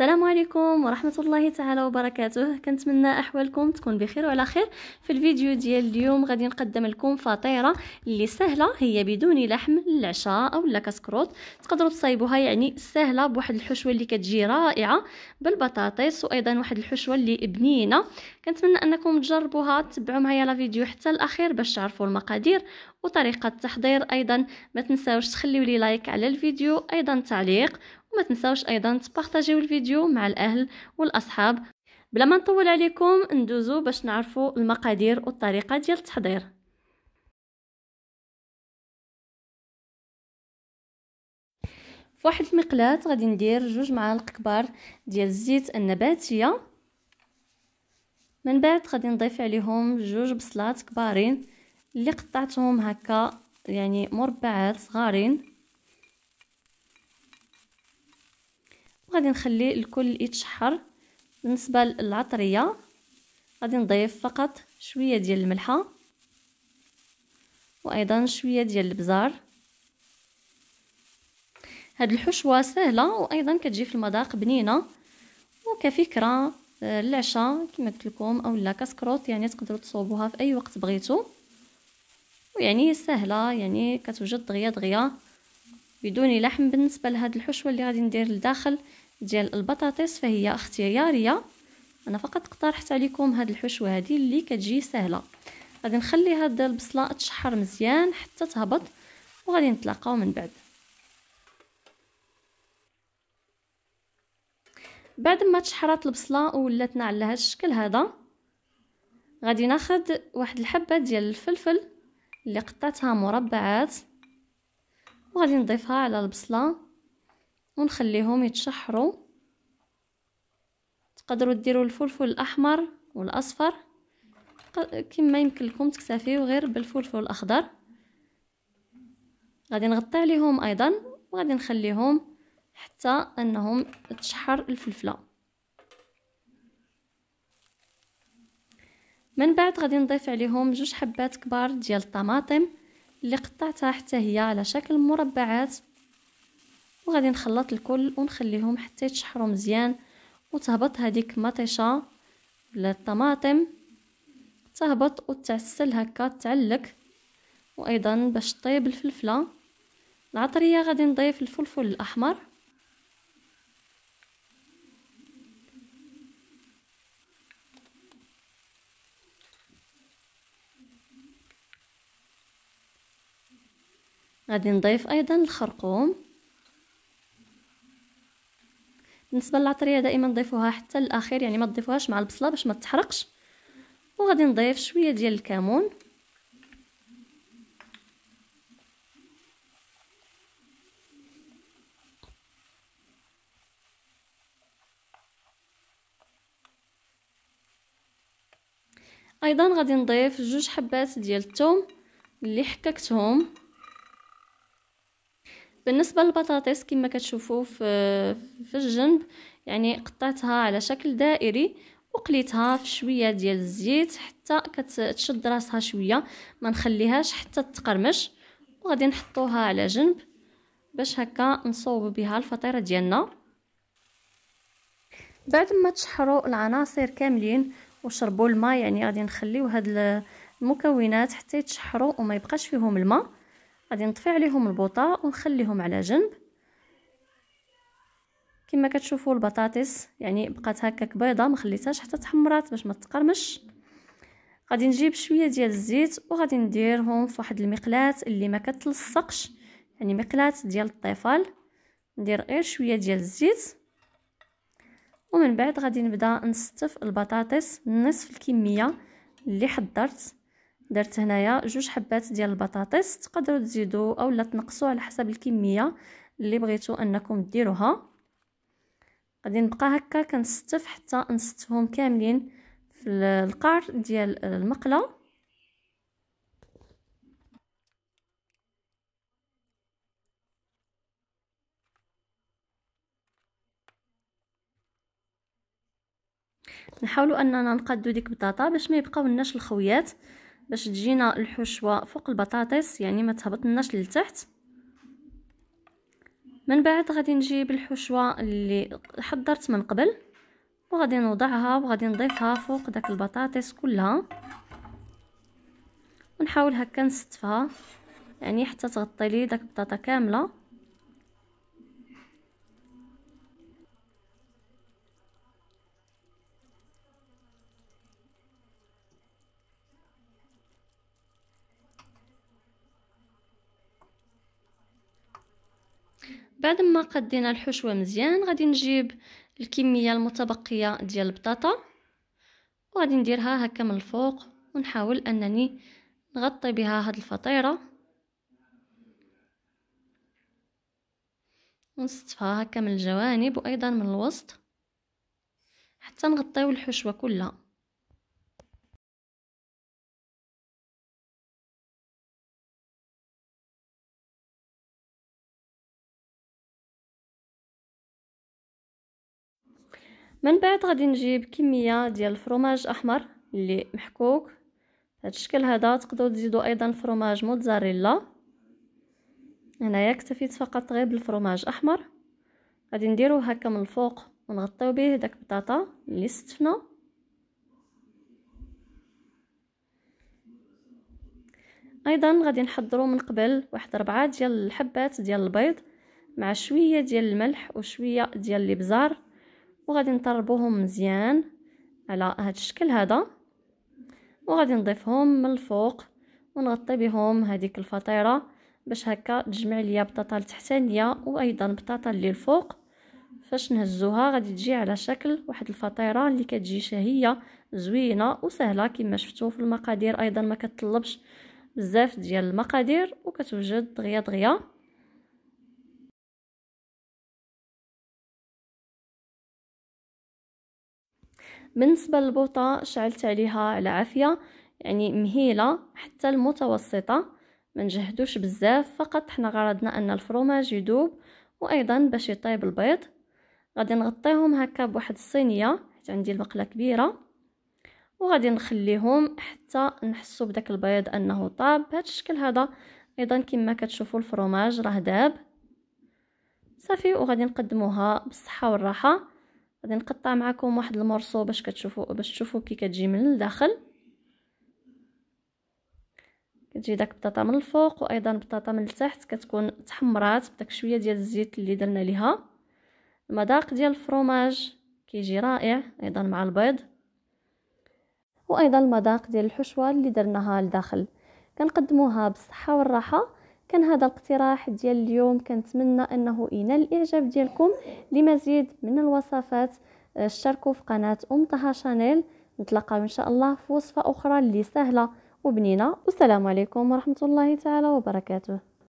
السلام عليكم ورحمه الله تعالى وبركاته كنتمنى احوالكم تكون بخير وعلى خير في الفيديو ديال اليوم غادي نقدم لكم فطيره اللي سهله هي بدون لحم العشاء اولا كسكروت تقدروا تصايبوها يعني سهله بواحد الحشوه اللي كتجي رائعه بالبطاطس وايضا واحد الحشوه اللي بنينه كنتمنى انكم تجربوها تبعوا معايا لا فيديو حتى الاخير باش تعرفوا المقادير وطريقه التحضير ايضا ما تنساوش تخليو لي لايك على الفيديو ايضا تعليق وما تنساوش ايضا تبارطاجيو الفيديو مع الاهل والاصحاب بلا ما نطول عليكم ندوزو باش نعرفوا المقادير والطريقه ديال التحضير فواحد المقلاة غادي ندير جوج معالق كبار ديال الزيت النباتيه من بعد غادي نضيف عليهم جوج بصلات كبارين اللي قطعتهم هكا يعني مربعات صغارين وغادي نخلي الكل يتشحر بالنسبه للعطريه غادي نضيف فقط شويه ديال الملحه وايضا شويه ديال البزار هاد الحشوه سهله وايضا كتجي في المذاق بنينه وكفكره آه، العشاء كما قلت لكم اولا كسكروت يعني تقدروا تصوبوها في اي وقت بغيتو ويعني سهله يعني كتوجد دغيا دغيا بدون لحم بالنسبة لهاد الحشوة اللي غادي ندير لداخل ديال البطاطس فهي اختيارية انا فقط اقترحت عليكم هاد الحشوة هادي اللي كتجي سهلة غادي نخلي هاد البصلة تشحر مزيان حتى تهبط وغادي نتلاقاو من بعد بعد ما تشحرات البصله ولاتنا على هاد الشكل هذا غادي ناخد واحد الحبه ديال الفلفل اللي قطعتها مربعات وغادي نضيفها على البصله ونخليهم يتشحروا تقدروا ديروا الفلفل الاحمر والاصفر كما يمكن لكم تكتفيو غير بالفلفل الاخضر غادي نغطي عليهم ايضا وغادي نخليهم حتى انهم تشحر الفلفله من بعد غادي نضيف عليهم جوج حبات كبار ديال الطماطم اللي قطعتها حتى هي على شكل مربعات وغادي نخلط الكل ونخليهم حتى يتشحروا مزيان وتهبط هذيك مطيشه ولا الطماطم تهبط وتعسل هكا تعلق وايضا باش طيب الفلفله العطريه غادي نضيف الفلفل الاحمر غادي نضيف ايضا الخرقوم بالنسبه للعطريه دائما نضيفوها حتى الاخير يعني ما تضيفوهاش مع البصله باش ما تحرقش وغادي نضيف شويه ديال الكمون ايضا غادي نضيف جوج حبات ديال الثوم اللي حككتهم بالنسبه للبطاطس كما كتشوفوا في في الجنب يعني قطعتها على شكل دائري وقليتها في شويه ديال الزيت حتى كتشد راسها شويه ما نخليهاش حتى تقرمش وغادي نحطوها على جنب باش هكا نصوب بها الفطيره ديالنا بعد ما تشحروا العناصر كاملين وشربوا الماء يعني غادي نخليو هاد المكونات حتى يتشحروا وما يبقاش فيهم الماء غادي نطفي عليهم البوطا ونخليهم على جنب كما كتشوفوا البطاطس يعني بقات هكاك بيضه ما خليتهاش حتى تحمرات باش ما تقرمش غادي نجيب شويه ديال الزيت وغادي نديرهم في واحد المقلاه اللي ما كتلصقش يعني مقلاه ديال الطيفال ندير غير شويه ديال الزيت ومن بعد غادي نبدا نستف البطاطس نصف الكميه اللي حضرت درت هنايا جوج حبات ديال البطاطس تقدروا تزيدوا اولا تنقصوا على حسب الكميه اللي بغيتوا انكم ديروها غادي نبقى هكا كنستف حتى نستفهم كاملين في القعر ديال المقله نحاولوا اننا نقادو ديك البطاطا باش ما يبقاو لناش الخويات باش تجينا الحشوه فوق البطاطس يعني ما تهبطناش لتحت من بعد غادي نجيب الحشوه اللي حضرت من قبل وغادي نوضعها وغادي نضيفها فوق داك البطاطس كلها ونحاول هكا نستفها يعني حتى تغطي لي داك البطاطا كامله بعد ما قدينا الحشوه مزيان غادي نجيب الكميه المتبقيه ديال البطاطا وغادي نديرها هكا من الفوق ونحاول انني نغطي بها هاد الفطيره ونصفها هكا من الجوانب وايضا من الوسط حتى نغطيو الحشوه كلها من بعد غادي نجيب كميه ديال الفرماج احمر اللي محكوك هذا الشكل هذا تقدروا تزيدوا ايضا فروماج موتزاريلا هنايا اكتفيت فقط غير بالفرماج احمر غادي نديرو هكا من الفوق ونغطيو به داك البطاطا اللي استفنا ايضا غادي نحضروا من قبل واحد ربعة ديال الحبات ديال البيض مع شويه ديال الملح وشويه ديال الابزار وغادي نطربوهم مزيان على هذا الشكل هذا وغادي نضيفهم من الفوق ونغطي بهم هذيك الفطيره باش هكا تجمع ليا بطاطا التحتانيه وايضا بطاطا اللي الفوق فاش نهزوها غادي تجي على شكل واحد الفطيره اللي كتجي شهيه زوينه وسهله كما شفتوا في المقادير ايضا ما كتطلبش بزاف ديال المقادير وكتوجد دغيا دغيا بالنسبة للبوطة شعلت عليها على عافية يعني مهيلة حتى المتوسطة ما نجهدوش بزاف فقط حنا غرضنا ان الفروماج يدوب وايضا باش يطيب البيض غادي نغطيهم هكا بواحد الصينيه حيت عندي المقله كبيره وغادي نخليهم حتى نحسوا بداك البيض انه طاب بهذا الشكل هذا ايضا كما كتشوفوا الفروماج راه داب صافي وغادي نقدموها بالصحه والراحه غادي نقطع معكم واحد المرصو باش كتشوفوا باش تشوفوا كي كتجي من الداخل كتجي داك البطاطا من الفوق وايضا البطاطا من التحت كتكون تحمرات بداك شويه ديال الزيت اللي درنا ليها المذاق ديال الفروماج كيجي رائع ايضا مع البيض وايضا المذاق ديال الحشوه اللي درناها لداخل كنقدموها بالصحه والراحه كان هذا الاقتراح ديال اليوم كنتمنى انه ينال الاعجاب ديالكم لمزيد من الوصفات آه، اشتركوا في قناه ام طه شانيل نتلاقاو ان شاء الله في وصفه اخرى اللي سهله وبنينه والسلام عليكم ورحمه الله تعالى وبركاته